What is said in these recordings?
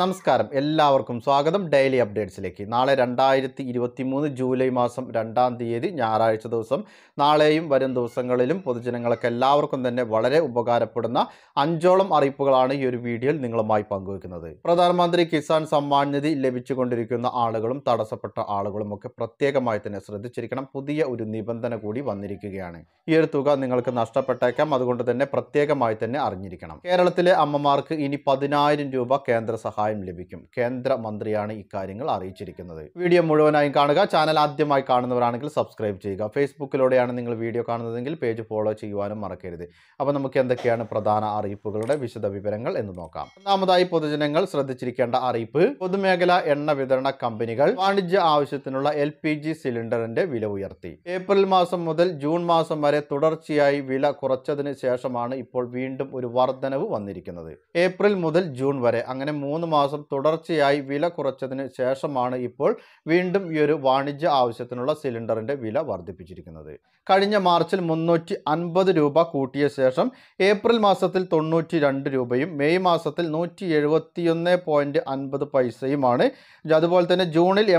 നമസ്കാരം എല്ലാവർക്കും സ്വാഗതം ഡെയിലി അപ്ഡേറ്റ്സിലേക്ക് നാളെ രണ്ടായിരത്തി ഇരുപത്തി മൂന്ന് ജൂലൈ മാസം രണ്ടാം തീയതി ഞായറാഴ്ച ദിവസം നാളെയും വരും ദിവസങ്ങളിലും പൊതുജനങ്ങൾക്ക് എല്ലാവർക്കും തന്നെ വളരെ ഉപകാരപ്പെടുന്ന അഞ്ചോളം അറിയിപ്പുകളാണ് ഈ ഒരു വീഡിയോയിൽ നിങ്ങളുമായി പങ്കുവെക്കുന്നത് പ്രധാനമന്ത്രി കിസാൻ സമ്മാൻ നിധി ലഭിച്ചുകൊണ്ടിരിക്കുന്ന ആളുകളും തടസ്സപ്പെട്ട ആളുകളും ഒക്കെ പ്രത്യേകമായി തന്നെ ശ്രദ്ധിച്ചിരിക്കണം പുതിയ ഒരു നിബന്ധന കൂടി വന്നിരിക്കുകയാണ് ഈ ഒരു തുക നിങ്ങൾക്ക് നഷ്ടപ്പെട്ടേക്കാം അതുകൊണ്ട് തന്നെ പ്രത്യേകമായി തന്നെ അറിഞ്ഞിരിക്കണം കേരളത്തിലെ അമ്മമാർക്ക് ഇനി പതിനായിരം രൂപ കേന്ദ്ര സഹായം സഹായം ലഭിക്കും കേന്ദ്രമന്ത്രിയാണ് ഇക്കാര്യങ്ങൾ അറിയിച്ചിരിക്കുന്നത് വീഡിയോ മുഴുവനായും കാണുക ചാനൽ ആദ്യമായി കാണുന്നവരാണെങ്കിൽ സബ്സ്ക്രൈബ് ചെയ്യുക ഫേസ്ബുക്കിലൂടെയാണ് നിങ്ങൾ വീഡിയോ കാണുന്നതെങ്കിൽ പേജ് ഫോളോ ചെയ്യുവാനും മറക്കരുത് അപ്പോൾ നമുക്ക് എന്തൊക്കെയാണ് പ്രധാന അറിയിപ്പുകളുടെ വിശദ വിവരങ്ങൾ എന്ന് നോക്കാം ഒന്നാമതായി പൊതുജനങ്ങൾ ശ്രദ്ധിച്ചിരിക്കേണ്ട അറിയിപ്പ് പൊതുമേഖലാ എണ്ണ വിതരണ കമ്പനികൾ വാണിജ്യ ആവശ്യത്തിനുള്ള എൽ സിലിണ്ടറിന്റെ വില ഉയർത്തി ഏപ്രിൽ മാസം മുതൽ ജൂൺ മാസം വരെ തുടർച്ചയായി വില കുറച്ചതിന് ശേഷമാണ് ഇപ്പോൾ വീണ്ടും ഒരു വർധനവ് വന്നിരിക്കുന്നത് ഏപ്രിൽ മുതൽ ജൂൺ വരെ അങ്ങനെ മൂന്ന് മാസം തുടർച്ചയായി വില കുറച്ചതിന് ശേഷമാണ് ഇപ്പോൾ വീണ്ടും ഈ ഒരു വാണിജ്യ ആവശ്യത്തിനുള്ള സിലിണ്ടറിൻ്റെ വില വർദ്ധിപ്പിച്ചിരിക്കുന്നത് കഴിഞ്ഞ മാർച്ചിൽ മുന്നൂറ്റി അൻപത് രൂപ കൂട്ടിയ ശേഷം ഏപ്രിൽ മാസത്തിൽ തൊണ്ണൂറ്റി രണ്ട് രൂപയും മെയ് മാസത്തിൽ നൂറ്റി എഴുപത്തിയൊന്ന് പോയിൻറ്റ് അൻപത് പൈസയുമാണ് അതുപോലെ തന്നെ ജൂണിൽ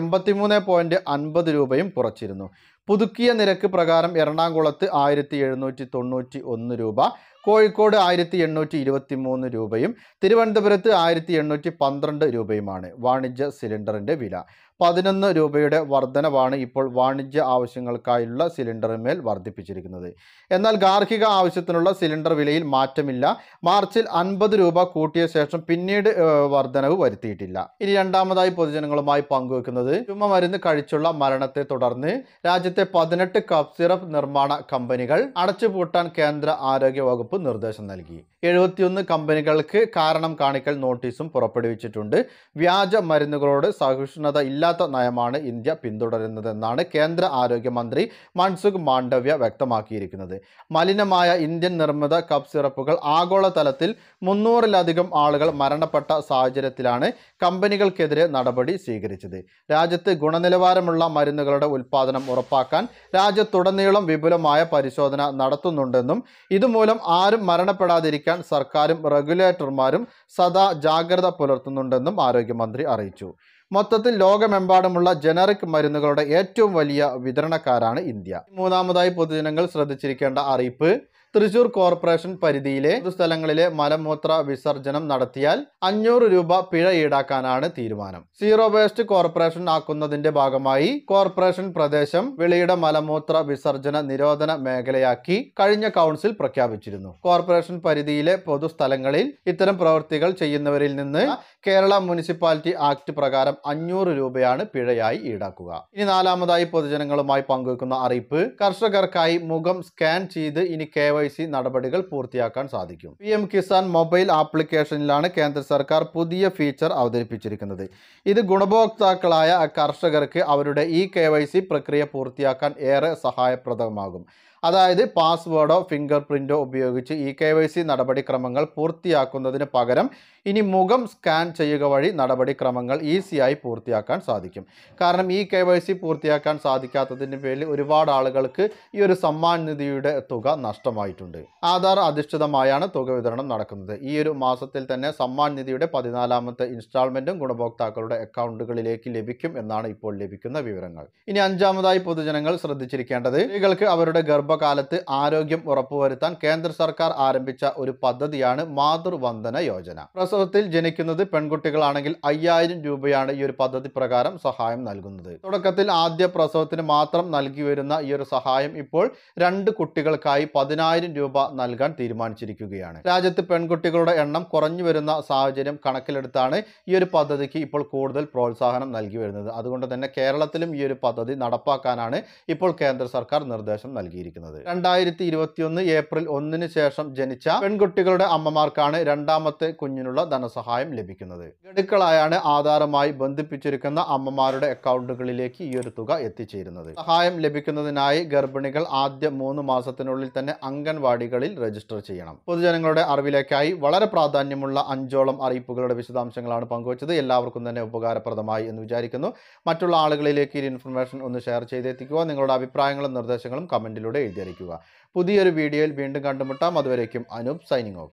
മൂന്ന് പോയിൻറ്റ് അൻപത് രൂപയും കുറച്ചിരുന്നു പുതുക്കിയ നിരക്ക് പ്രകാരം എറണാകുളത്ത് ആയിരത്തി എഴുന്നൂറ്റി തൊണ്ണൂറ്റി ഒന്ന് രൂപ കോഴിക്കോട് ആയിരത്തി എണ്ണൂറ്റി ഇരുപത്തി മൂന്ന് രൂപയും തിരുവനന്തപുരത്ത് ആയിരത്തി എണ്ണൂറ്റി പന്ത്രണ്ട് രൂപയുമാണ് വാണിജ്യ സിലിണ്ടറിൻ്റെ വില പതിനൊന്ന് രൂപയുടെ വർധനവാണ് ഇപ്പോൾ വാണിജ്യ ആവശ്യങ്ങൾക്കായുള്ള സിലിണ്ടറിന്മേൽ വർദ്ധിപ്പിച്ചിരിക്കുന്നത് എന്നാൽ ഗാർഹിക ആവശ്യത്തിനുള്ള സിലിണ്ടർ വിലയിൽ മാറ്റമില്ല മാർച്ചിൽ അൻപത് രൂപ കൂട്ടിയ ശേഷം പിന്നീട് വർധനവ് വരുത്തിയിട്ടില്ല ഇനി രണ്ടാമതായി പൊതുജനങ്ങളുമായി പങ്കുവെക്കുന്നത് ചുമ്മ മരുന്ന് കഴിച്ചുള്ള മരണത്തെ തുടർന്ന് രാജ്യത്ത് രാജ്യത്തെ പതിനെട്ട് കഫ് സിറപ്പ് നിർമ്മാണ കമ്പനികൾ അടച്ചുപൂട്ടാൻ കേന്ദ്ര ആരോഗ്യ വകുപ്പ് നിർദ്ദേശം നൽകി എഴുപത്തിയൊന്ന് കമ്പനികൾക്ക് കാരണം കാണിക്കൽ നോട്ടീസും പുറപ്പെടുവിച്ചിട്ടുണ്ട് വ്യാജ മരുന്നുകളോട് സഹിഷ്ണുത ഇല്ലാത്ത നയമാണ് ഇന്ത്യ പിന്തുടരുന്നതെന്നാണ് കേന്ദ്ര ആരോഗ്യമന്ത്രി മൻസുഖ് മാണ്ഡവ്യ വ്യക്തമാക്കിയിരിക്കുന്നത് മലിനമായ ഇന്ത്യൻ നിർമ്മിത കഫ് സിറപ്പുകൾ ആഗോളതലത്തിൽ മുന്നൂറിലധികം ആളുകൾ മരണപ്പെട്ട സാഹചര്യത്തിലാണ് കമ്പനികൾക്കെതിരെ നടപടി സ്വീകരിച്ചത് രാജ്യത്ത് ഗുണനിലവാരമുള്ള മരുന്നുകളുടെ ഉൽപ്പാദനം ഉറപ്പാക്കാൻ ഒഴിവാക്കാൻ രാജ്യത്തുടനീളം വിപുലമായ പരിശോധന നടത്തുന്നുണ്ടെന്നും ഇതുമൂലം ആരും മരണപ്പെടാതിരിക്കാൻ സർക്കാരും റെഗുലേറ്റർമാരും സദാ ജാഗ്രത പുലർത്തുന്നുണ്ടെന്നും ആരോഗ്യമന്ത്രി അറിയിച്ചു മൊത്തത്തിൽ ലോകമെമ്പാടുമുള്ള ജനറിക് മരുന്നുകളുടെ ഏറ്റവും വലിയ വിതരണക്കാരാണ് ഇന്ത്യ മൂന്നാമതായി പൊതുജനങ്ങൾ ശ്രദ്ധിച്ചിരിക്കേണ്ട അറിയിപ്പ് തൃശൂർ കോർപ്പറേഷൻ പരിധിയിലെ സ്ഥലങ്ങളിലെ മലമൂത്ര വിസർജനം നടത്തിയാൽ അഞ്ഞൂറ് രൂപ പിഴ ഈടാക്കാനാണ് തീരുമാനം സീറോ വേസ്റ്റ് കോർപ്പറേഷൻ ആക്കുന്നതിന്റെ ഭാഗമായി കോർപ്പറേഷൻ പ്രദേശം വെളിയുടെ മലമൂത്ര വിസർജന നിരോധന മേഖലയാക്കി കഴിഞ്ഞ കൗൺസിൽ പ്രഖ്യാപിച്ചിരുന്നു കോർപ്പറേഷൻ പരിധിയിലെ പൊതുസ്ഥലങ്ങളിൽ ഇത്തരം പ്രവൃത്തികൾ ചെയ്യുന്നവരിൽ നിന്ന് കേരള മുനിസിപ്പാലിറ്റി ആക്ട് പ്രകാരം അഞ്ഞൂറ് രൂപയാണ് പിഴയായി ഈടാക്കുക ഇനി നാലാമതായി പൊതുജനങ്ങളുമായി പങ്കുവെക്കുന്ന അറിയിപ്പ് കർഷകർക്കായി മുഖം സ്കാൻ ചെയ്ത് ഇനി കെ വൈ നടപടികൾ പൂർത്തിയാക്കാൻ സാധിക്കും പി എം കിസാൻ മൊബൈൽ ആപ്ലിക്കേഷനിലാണ് കേന്ദ്ര സർക്കാർ പുതിയ ഫീച്ചർ അവതരിപ്പിച്ചിരിക്കുന്നത് ഇത് ഗുണഭോക്താക്കളായ കർഷകർക്ക് അവരുടെ ഇ കെ വൈ സി പ്രക്രിയ പൂർത്തിയാക്കാൻ ഏറെ സഹായപ്രദമാകും അതായത് പാസ്വേഡോ ഫിംഗർ പ്രിൻറ്റോ ഉപയോഗിച്ച് ഇ കെ വൈ സി നടപടിക്രമങ്ങൾ പൂർത്തിയാക്കുന്നതിന് പകരം ഇനി മുഖം സ്കാൻ ചെയ്യുക വഴി നടപടിക്രമങ്ങൾ ഈസിയായി പൂർത്തിയാക്കാൻ സാധിക്കും കാരണം ഇ കെ വൈ സി പൂർത്തിയാക്കാൻ സാധിക്കാത്തതിൻ്റെ പേരിൽ ഒരുപാട് ആളുകൾക്ക് ഈ ഒരു സമ്മാൻ നിധിയുടെ തുക നഷ്ടമായിട്ടുണ്ട് ആധാർ അധിഷ്ഠിതമായാണ് തുക വിതരണം നടക്കുന്നത് ഈ ഒരു മാസത്തിൽ തന്നെ സമ്മാൻ നിധിയുടെ പതിനാലാമത്തെ ഇൻസ്റ്റാൾമെൻറ്റും ഗുണഭോക്താക്കളുടെ അക്കൗണ്ടുകളിലേക്ക് ലഭിക്കും എന്നാണ് ഇപ്പോൾ ലഭിക്കുന്ന വിവരങ്ങൾ ഇനി അഞ്ചാമതായി പൊതുജനങ്ങൾ ശ്രദ്ധിച്ചിരിക്കേണ്ടത് സ്ത്രീകൾക്ക് അവരുടെ ഗർഭ ഗർഭകാലത്ത് ആരോഗ്യം ഉറപ്പുവരുത്താൻ കേന്ദ്ര സർക്കാർ ആരംഭിച്ച ഒരു പദ്ധതിയാണ് മാതൃവന്ദന യോജന പ്രസവത്തിൽ ജനിക്കുന്നത് പെൺകുട്ടികളാണെങ്കിൽ അയ്യായിരം രൂപയാണ് ഈ ഒരു പദ്ധതി പ്രകാരം സഹായം നൽകുന്നത് തുടക്കത്തിൽ ആദ്യ പ്രസവത്തിന് മാത്രം നൽകി വരുന്ന ഈ ഒരു സഹായം ഇപ്പോൾ രണ്ട് കുട്ടികൾക്കായി പതിനായിരം രൂപ നൽകാൻ തീരുമാനിച്ചിരിക്കുകയാണ് രാജ്യത്ത് പെൺകുട്ടികളുടെ എണ്ണം കുറഞ്ഞു വരുന്ന സാഹചര്യം കണക്കിലെടുത്താണ് ഈ ഒരു പദ്ധതിക്ക് ഇപ്പോൾ കൂടുതൽ പ്രോത്സാഹനം നൽകി വരുന്നത് അതുകൊണ്ട് തന്നെ കേരളത്തിലും ഈ ഒരു പദ്ധതി നടപ്പാക്കാനാണ് ഇപ്പോൾ കേന്ദ്ര സർക്കാർ നിർദ്ദേശം നൽകിയിരിക്കുന്നത് നൽകിയിരിക്കുന്നത് രണ്ടായിരത്തി ഒന്ന് ഏപ്രിൽ ഒന്നിന് ശേഷം ജനിച്ച പെൺകുട്ടികളുടെ അമ്മമാർക്കാണ് രണ്ടാമത്തെ കുഞ്ഞിനുള്ള ധനസഹായം ലഭിക്കുന്നത് ഗഡുക്കളായാണ് ആധാരമായി ബന്ധിപ്പിച്ചിരിക്കുന്ന അമ്മമാരുടെ അക്കൗണ്ടുകളിലേക്ക് ഈ ഒരു തുക എത്തിച്ചേരുന്നത് സഹായം ലഭിക്കുന്നതിനായി ഗർഭിണികൾ ആദ്യ മൂന്ന് മാസത്തിനുള്ളിൽ തന്നെ അംഗൻവാടികളിൽ രജിസ്റ്റർ ചെയ്യണം പൊതുജനങ്ങളുടെ അറിവിലേക്കായി വളരെ പ്രാധാന്യമുള്ള അഞ്ചോളം അറിയിപ്പുകളുടെ വിശദാംശങ്ങളാണ് പങ്കുവച്ചത് എല്ലാവർക്കും തന്നെ ഉപകാരപ്രദമായി എന്ന് വിചാരിക്കുന്നു മറ്റുള്ള ആളുകളിലേക്ക് ഈ ഇൻഫർമേഷൻ ഒന്ന് ഷെയർ ചെയ്തെത്തിക്കുക നിങ്ങളുടെ അഭിപ്രായങ്ങളും നിർദ്ദേശങ്ങളും കമന്റിലൂടെ എഴുതിയറിയിക്കുക പുതിയൊരു വീഡിയോയിൽ വീണ്ടും കണ്ടുമുട്ടാം അതുവരേക്കും അനൂപ് സൈനിങ് ഓഫ്